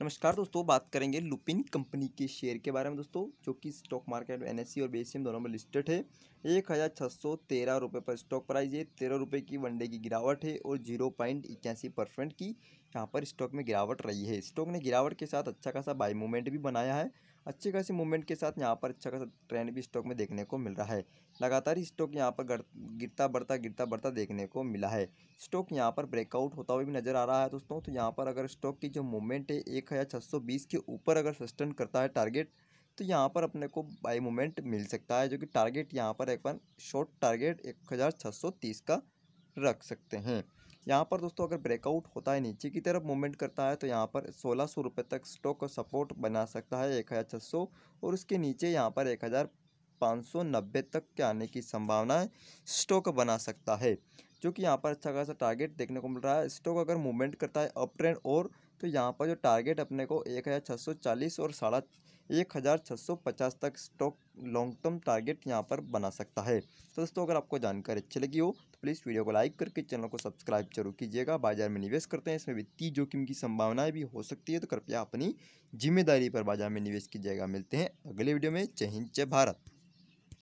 नमस्कार दोस्तों बात करेंगे लुपिन कंपनी के शेयर के बारे में दोस्तों जो कि स्टॉक मार्केट में एनएससी e और बीएसएम e दोनों में लिस्टेड है एक हज़ार छः सौ तेरह रुपये पर स्टॉक प्राइस है तेरह रुपये की वनडे की गिरावट है और जीरो पॉइंट इक्यासी परसेंट की यहाँ पर स्टॉक में गिरावट रही है स्टॉक ने गिरावट के साथ अच्छा खासा बाई मूवमेंट भी बनाया है अच्छी खासी मूवमेंट के साथ यहाँ पर अच्छा खासा ट्रेंड भी स्टॉक में देखने को मिल रहा है लगातार ही स्टॉक यहाँ पर गिरता बढ़ता गिरता बढ़ता देखने को मिला है स्टॉक यहाँ पर ब्रेकआउट होता हुआ भी नजर आ रहा है दोस्तों तो यहाँ पर अगर स्टॉक की जो मूवमेंट है एक के ऊपर अगर सस्टेन करता है टारगेट तो यहाँ पर अपने को बाई मोमेंट मिल सकता है जो कि टारगेट यहाँ पर एक बार शॉर्ट टारगेट एक हज़ार छः सौ तीस का रख सकते हैं यहाँ पर दोस्तों अगर ब्रेकआउट होता है नीचे की तरफ मूवमेंट करता है तो यहाँ पर सोलह सौ रुपये तक स्टॉक सपोर्ट बना सकता है एक हज़ार छः सौ और उसके नीचे यहाँ पर एक हज़ार पाँच सौ नब्बे तक के आने की संभावना है स्टॉक बना सकता है जो कि यहाँ पर अच्छा खासा टारगेट देखने को मिल रहा है स्टॉक अगर मूवमेंट करता है अप ट्रेंड और तो यहाँ पर जो टारगेट अपने को एक हज़ार छः सौ चालीस और साढ़ा एक हज़ार छः सौ पचास तक स्टॉक लॉन्ग टर्म टारगेट यहाँ पर बना सकता है तो दोस्तों अगर आपको जानकारी अच्छी लगी हो तो प्लीज़ वीडियो को लाइक करके चैनल को सब्सक्राइब जरूर कीजिएगा बाजार में निवेश करते हैं इसमें वित्तीय जोखिम की संभावनाएं भी हो सकती है तो कृपया अपनी जिम्मेदारी पर बाजार में निवेश कीजिएगा मिलते हैं अगले वीडियो में जय हिंद जय भारत